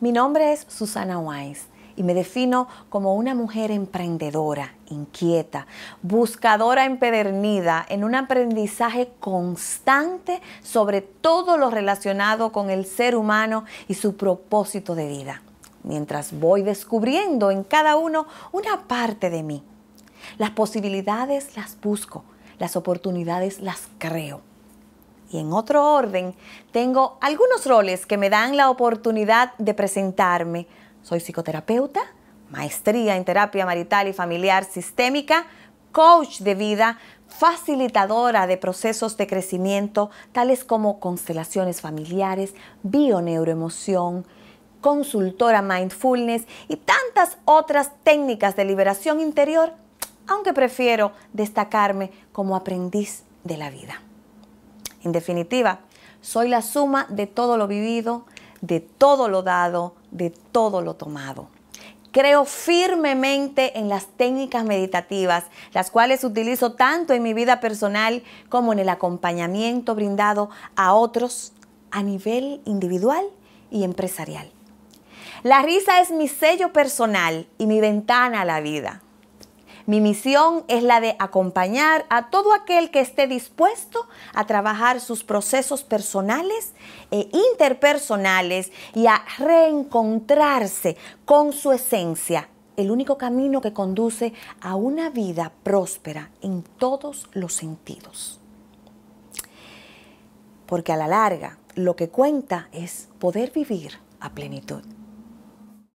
Mi nombre es Susana Wise y me defino como una mujer emprendedora, inquieta, buscadora empedernida en un aprendizaje constante sobre todo lo relacionado con el ser humano y su propósito de vida, mientras voy descubriendo en cada uno una parte de mí. Las posibilidades las busco, las oportunidades las creo y en otro orden, tengo algunos roles que me dan la oportunidad de presentarme. Soy psicoterapeuta, maestría en terapia marital y familiar sistémica, coach de vida, facilitadora de procesos de crecimiento tales como constelaciones familiares, bioneuroemoción, consultora mindfulness y tantas otras técnicas de liberación interior, aunque prefiero destacarme como aprendiz de la vida. En definitiva, soy la suma de todo lo vivido, de todo lo dado, de todo lo tomado. Creo firmemente en las técnicas meditativas, las cuales utilizo tanto en mi vida personal como en el acompañamiento brindado a otros a nivel individual y empresarial. La risa es mi sello personal y mi ventana a la vida. Mi misión es la de acompañar a todo aquel que esté dispuesto a trabajar sus procesos personales e interpersonales y a reencontrarse con su esencia, el único camino que conduce a una vida próspera en todos los sentidos. Porque a la larga lo que cuenta es poder vivir a plenitud.